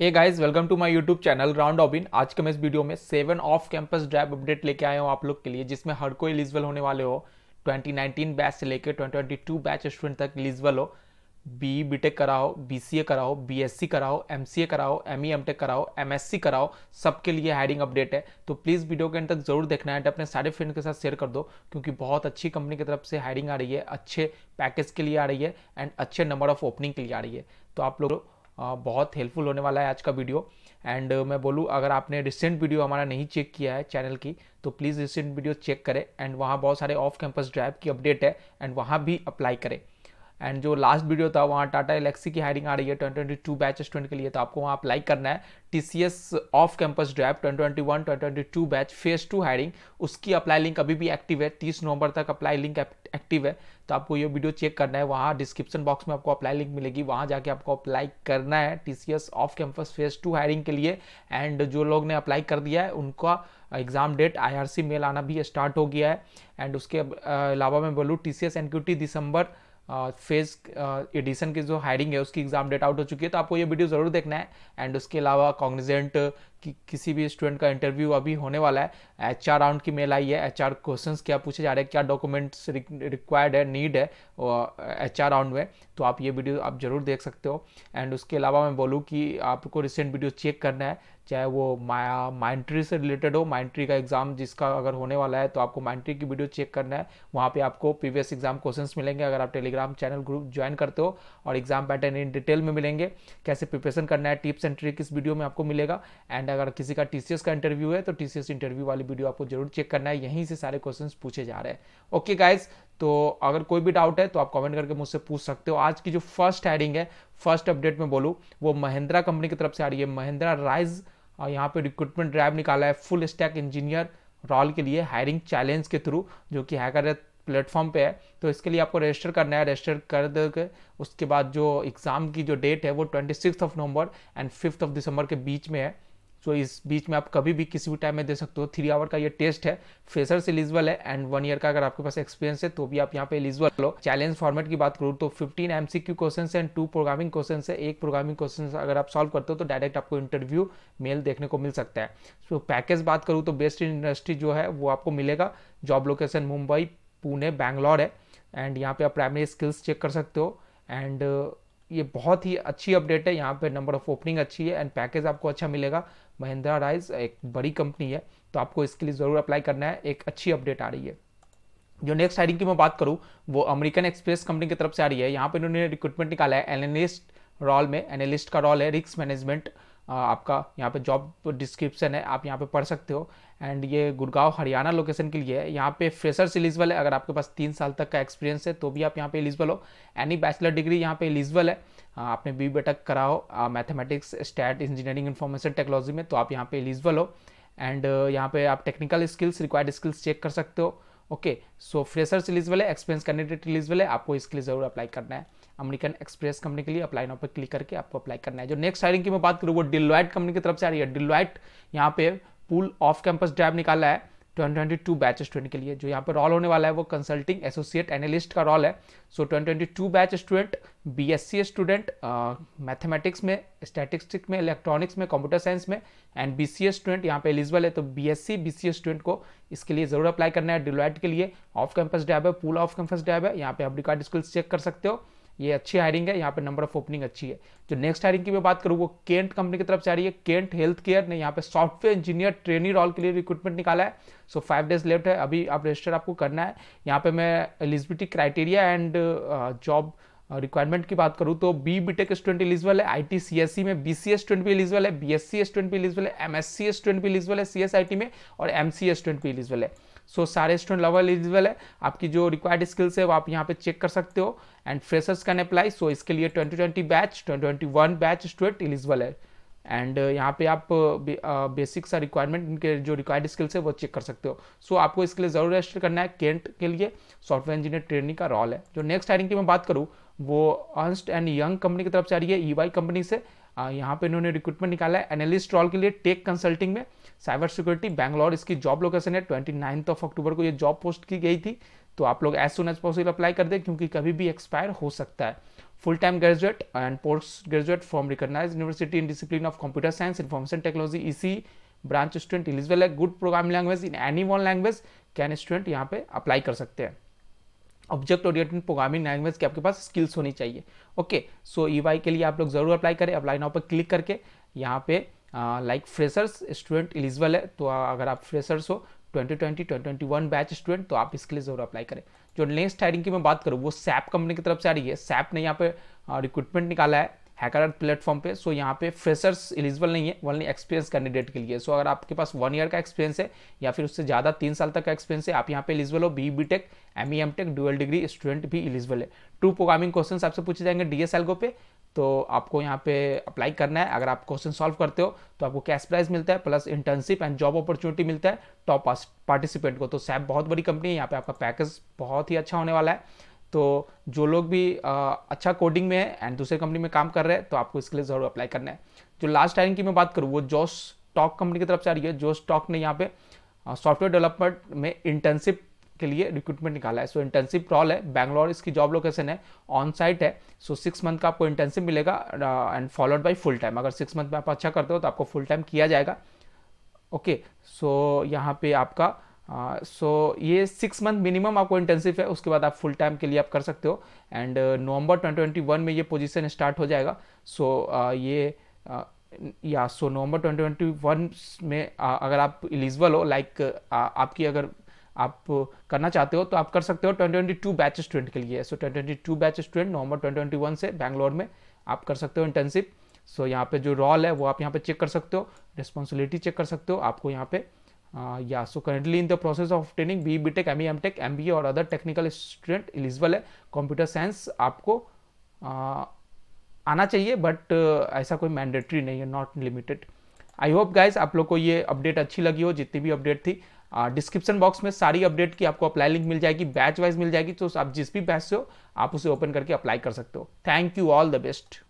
Hey guys welcome to my YouTube channel round ऑबिन आज के मैं इस वीडियो में seven off campus drive update लेके आया हूँ आप लोग के लिए जिसमें हर कोई इलिजिबल होने वाले हो 2019 बैच से लेकर 2022 बैच स्टूडेंट तक इलिजिबल हो बी बी टेक कराओ बी सी ए कराओ बी एस सी कराओ एम सी ए कराओ एम ई एम टेक कराओ एम एस सी कराओ सबके लिए हायरिंग अपडेट है तो प्लीज़ वीडियो के अंत तक जरूर देखना है अपने सारे फ्रेंड के साथ शेयर कर दो क्योंकि बहुत अच्छी कंपनी की तरफ से हायरिंग आ रही है अच्छे पैकेज के लिए आ रही है एंड अच्छे नंबर ऑफ ओपनिंग के लिए आ रही है तो आप लोग बहुत हेल्पफुल होने वाला है आज का वीडियो एंड मैं बोलूँ अगर आपने रिसेंट वीडियो हमारा नहीं चेक किया है चैनल की तो प्लीज़ रिसेंट वीडियो चेक करें एंड वहाँ बहुत सारे ऑफ कैंपस ड्राइव की अपडेट है एंड वहाँ भी अप्लाई करें एंड जो लास्ट वीडियो था वहाँ टाटा एलेक्सी की हायरिंग आ रही है twenty twenty two batch student के लिए तो आपको वहाँ अप्लाई करना है T C S off campus drive twenty twenty one twenty two batch phase two hiring उसकी अप्लाई लिंक अभी भी एक्टिव है तीस नवंबर तक अप्लाई लिंक एक्टिव है तो आपको ये वीडियो चेक करना है वहाँ डिस्क्रिप्शन बॉक्स में आपको अप्लाई लिंक मिलेगी वहाँ जाके आपको अप्लाई करना है T C S off campus phase two hiring के लिए एंड जो लोग ने अप्लाई कर दिया है उनका एग्जाम डेट आईआरसी मेल आना भी स्टार्ट हो गया है एंड उसके अलावा मैं बोलूँ T C S Q T December phase edition की जो हायरिंग है उसकी एग्जाम डेट आउट हो चुकी है तो आपको ये वीडियो ज़रूर देखना है एंड उसके अलावा कॉग्निजेंट कि, किसी भी स्टूडेंट का इंटरव्यू अभी होने वाला है एच आर राउंड की मेल आई है एच आर क्वेश्चन क्या पूछे जा रहे हैं क्या डॉक्यूमेंट्स रिक्वायर्ड है नीड है एच आर राउंड में तो आप ये वीडियो आप ज़रूर देख सकते हो एंड उसके अलावा मैं बोलूँ कि आपको रिसेंट वीडियो चेक करना है चाहे वो माया माइंट्री से रिलेटेड हो माइंट्री का एग्जाम जिसका अगर होने वाला है तो आपको माइंट्री की वीडियो चेक करना है वहाँ पे आपको प्रीवियस एग्जाम क्वेश्चंस मिलेंगे अगर आप टेलीग्राम चैनल ग्रुप ज्वाइन करते हो और एग्जाम पैटर्न इन डिटेल में मिलेंगे कैसे प्रिपरेशन करना है टिप्स एंड ट्रिक इस वीडियो में आपको मिलेगा एंड एंड अगर किसी का टीसीएस का इंटरव्यू है तो टीसीएस इंटरव्यू वाली वीडियो आपको जरूर चेक करना है यहीं से सारे क्वेश्चंस पूछे जा रहे हैं ओके गाइस तो अगर कोई भी डाउट है तो आप कमेंट करके मुझसे पूछ सकते हो आज की जो फर्स्ट हेडिंग है फर्स्ट अपडेट में बोलूँ वो महिंद्रा कंपनी की तरफ से आ रही है महिंद्रा राइज यहाँ पे रिक्रूटमेंट ड्राइव निकाला है फुल स्टैक इंजीनियर रॉल के लिए हायरिंग चैलेंज के थ्रू जो कि हैकर प्लेटफॉर्म पे है तो इसके लिए आपको रजिस्टर करना है रजिस्टर कर दे उसके बाद जो एग्ज़ाम की जो डेट है वो twenty six of November and fifth of December के बीच में है सो इस बीच में आप कभी भी किसी भी टाइम में दे सकते हो थ्री आवर का ये टेस्ट है फेसर से एलिजिबल है एंड वन ईयर का अगर आपके पास एक्सपीरियंस है तो भी आप यहाँ पे एलिजिबल लो चैलेंज फॉर्मेट की बात करूँ तो fifteen M C Q question and two programming question है एक प्रोग्रामिंग क्वेश्चन अगर आप सॉल्व करते हो तो डायरेक्ट आपको इंटरव्यू मेल देखने को मिल सकता है सो so, पैकेज बात करूँ तो बेस्ट इन इंडस्ट्री जो है वो आपको मिलेगा जॉब लोकेशन मुंबई पुणे बैंगलोर है एंड यहाँ पे आप प्राइमरी स्किल्स चेक कर सकते हो एंड ये बहुत ही अच्छी अपडेट है यहाँ पे नंबर ऑफ ओपनिंग अच्छी है एंड पैकेज आपको अच्छा मिलेगा महिंद्रा राइज एक बड़ी कंपनी है तो आपको इसके लिए ज़रूर अप्लाई करना है एक अच्छी अपडेट आ रही है जो नेक्स्ट हायरिंग की मैं बात करूँ वो अमेरिकन एक्सप्रेस कंपनी की तरफ से आ रही है यहाँ पर इन्होंने रिक्रूटमेंट निकाला है एनालिस्ट रोल में एनालिस्ट का रोल है रिस्क मैनेजमेंट आपका यहाँ पे जॉब डिस्क्रिप्शन है आप यहाँ पे पढ़ सकते हो एंड ये गुड़गांव हरियाणा लोकेशन के लिए है यहाँ पे फ्रेशर्स एलिजिबल है अगर आपके पास तीन साल तक का एक्सपीरियंस है तो भी आप यहाँ पे एलिजिबल हो एनी बैचलर डिग्री यहाँ पे एलिजिबल है आपने बी बेटक कराओ mathematics stat engineering information technology में तो आप यहाँ पे एलिजिबल हो एंड यहाँ पे आप technical skills required skills check कर सकते हो ओके सो फ्रेशर रिलीज वाले एक्सपीरियंस कैंडिडेट रिलीज वाले आपको इसके लिए जरूर अप्लाई करना है अमेरिकन एक्सप्रेस कंपनी के लिए अप्लाई नाउ पर क्लिक करके आपको अप्लाई करना है जो नेक्स्ट हायरिंग की मैं बात करूँ वो डिलॉइट कंपनी की तरफ से आ रही है डिलवाइट यहाँ पे पुल ऑफ कैंपस ड्राइव निकाला है 2022 बैच स्टूडेंट के लिए जो यहाँ पर रोल होने वाला है वो कंसल्टिंग एसोसिएट एनालिस्ट का रोल है so so, 2022 batch student B S C student mathematics में स्टैटिस्टिक में इलेक्ट्रॉनिक्स में कंप्यूटर साइंस में एंड बीसीएस स्टूडेंट यहाँ पे एलिजिबल है तो बीएससी बीसीएस स्टूडेंट को इसके लिए ज़रूर अप्लाई करना है डिलोइट के लिए ऑफ कैंपस डैब है पूल ऑफ कैंपस डैब है यहाँ पे आप रिकॉर्ड स्किल्स चेक कर सकते हो ये अच्छी हायरिंग है यहाँ पे नंबर ऑफ ओपनिंग अच्छी है जो नेक्स्ट हायरिंग की मैं बात करूँ वो केंट कंपनी की तरफ से आ रही है केंट हेल्थ केयर ने यहाँ पे सॉफ्टवेयर इंजीनियर ट्रेनी रोल के लिए रिक्रूटमेंट निकाला है सो फाइव डेज लेफ्ट है अभी आप रजिस्टर आपको करना है यहाँ पे मैं eligibility criteria and job requirement की बात करूँ तो B B tech student eligible है I T C S C में बी सी स्टूडेंट भी एलिजिबल है बी एस सी स्टूडेंट भी एलिजिबल है एम एस सी स्टूडेंट भी एलिजिबल है सी एस आई टी में और एम सी स्टूडेंट भी एलिजिबल है सो so, सारे स्टूडेंट लेवल एलिजिबल है आपकी जो रिक्वायर्ड स्किल्स है वो आप यहाँ पे चेक कर सकते हो and freshers can apply so इसके लिए 2020 बैच 2021 बैच स्टूडेंट एलिजिबल है एंड uh, यहाँ पे आप बेसिक सा रिक्वायरमेंट इनके जो रिक्वायर्ड स्किल्स है वो चेक कर सकते हो सो so, आपको इसके लिए ज़रूर रजिस्टर करना है केंट के लिए सॉफ्टवेयर इंजीनियर ट्रेनिंग का रोल है जो नेक्स्ट हायरिंग की मैं बात करूँ वो अर्स्ट एंड यंग कंपनी की तरफ से आ रही है ई e कंपनी से यहाँ पे इन्होंने रिक्रूटमेंट निकाला है एनालिस्ट रोल के लिए टेक कंसल्टिंग में साइबर सिक्योरिटी बैंगलोर इसकी जॉब लोकेशन है ट्वेंटी नाइन्थ ऑफ अक्टूबर को ये जॉब पोस्ट की गई थी तो आप लोग as soon as possible apply कर दें क्योंकि कभी भी एक्सपायर हो सकता है full time graduate and post graduate from recognize university in discipline of computer science information technology इसी ब्रांच स्टूडेंट इलिजिबल है good program language in any one language can student यहाँ पे अप्लाई कर सकते हैं ऑब्जेक्ट ओरिएंटेड प्रोग्रामिंग लैंग्वेज के आपके पास skills होनी चाहिए ओके सो ई वाई के लिए आप लोग ज़रूर अप्लाई करें अप्लाई नाउ पर क्लिक करके यहाँ पे लाइक फ्रेशर्स स्टूडेंट एलिजिबल है तो अगर आप फ्रेशर्स हो 2020 2021 बैच स्टूडेंट तो आप इसके लिए जरूर अप्लाई करें जो नेक्स्ट हायरिंग की मैं बात करूँ वो सैप कंपनी की तरफ से आ रही है सैप ने यहाँ पे रिक्रूटमेंट निकाला है हैकर प्लेटफॉर्म पे सो यहाँ पे फ्रेशर्स एलिजिबल नहीं है वनली एक्सपीरियंस कैंडिडेट के लिए सो अगर आपके पास वन ईयर का एक्सपीरियंस है या फिर उससे ज़्यादा तीन साल तक का एक्सपीरियंस है आप यहाँ पे एलिजिबल हो B B tech M E M tech dual degree student भी एलिजिबल है टू प्रोग्रामिंग क्वेश्चन आपसे पूछे जाएंगे डी एस एलगो पे तो आपको यहाँ पे अप्लाई करना है अगर आप क्वेश्चन सॉल्व करते हो तो आपको कैश प्राइज मिलता है plus internship and job opportunity मिलता है टॉप पार्टिसिपेंट को तो सैप बहुत बड़ी कंपनी है यहाँ पे आपका पैकेज बहुत ही अच्छा होने वाला है तो जो लोग भी आ, अच्छा कोडिंग में है एंड दूसरे कंपनी में काम कर रहे हैं तो आपको इसके लिए ज़रूर अप्लाई करना है जो लास्ट टाइम की मैं बात करूँ वो जोश टॉक कंपनी की तरफ से आ रही है जोश टॉक ने यहाँ पे सॉफ्टवेयर डेवलपमेंट में इंटर्नशिप के लिए रिक्रूटमेंट निकाला है सो इंटर्नशिप रॉल है बैंगलोर इसकी जॉब लोकेशन है ऑन साइट है सो सिक्स मंथ का आपको इंटर्नशिप मिलेगा and followed by full time अगर सिक्स मंथ में आप अच्छा करते हो तो आपको फुल टाइम किया जाएगा ओके सो यहाँ पे आपका सो uh, so, ये सिक्स मंथ मिनिमम आपको इंटेंसिव है उसके बाद आप फुल टाइम के लिए आप कर सकते हो एंड uh, नवंबर 2021 में ये पोजीशन स्टार्ट हो जाएगा सो so, uh, ये uh, या सो नवंबर 2021 में uh, अगर आप इलिजिबल हो लाइक like, uh, आपकी अगर आप करना चाहते हो तो आप कर सकते हो 2022 बैच स्टूडेंट के लिए so so, 2022 batch student November 2021 से बैंगलोर में आप कर सकते हो इंटेंसिव सो so, यहाँ पे जो रोल है वो आप यहाँ पे चेक कर सकते हो रिस्पॉन्सिबिलिटी चेक कर सकते हो आपको यहाँ पे Uh, yeah, so currently in the process of obtaining BE, BTech, ME, MTech, MBA or other technical student eligible hai computer science aapko uh, aana chahiye but uh, aisa koi mandatory nahi hai not limited. i hope guys aap लोग ko ye update achhi lagi ho jitni bhi update thi description uh, box में सारी update की आपको apply link मिल जाएगी batch wise मिल जाएगी तो आप जिस भी बैच से हो आप उसे ओपन करके अप्लाई कर सकते हो thank you all the best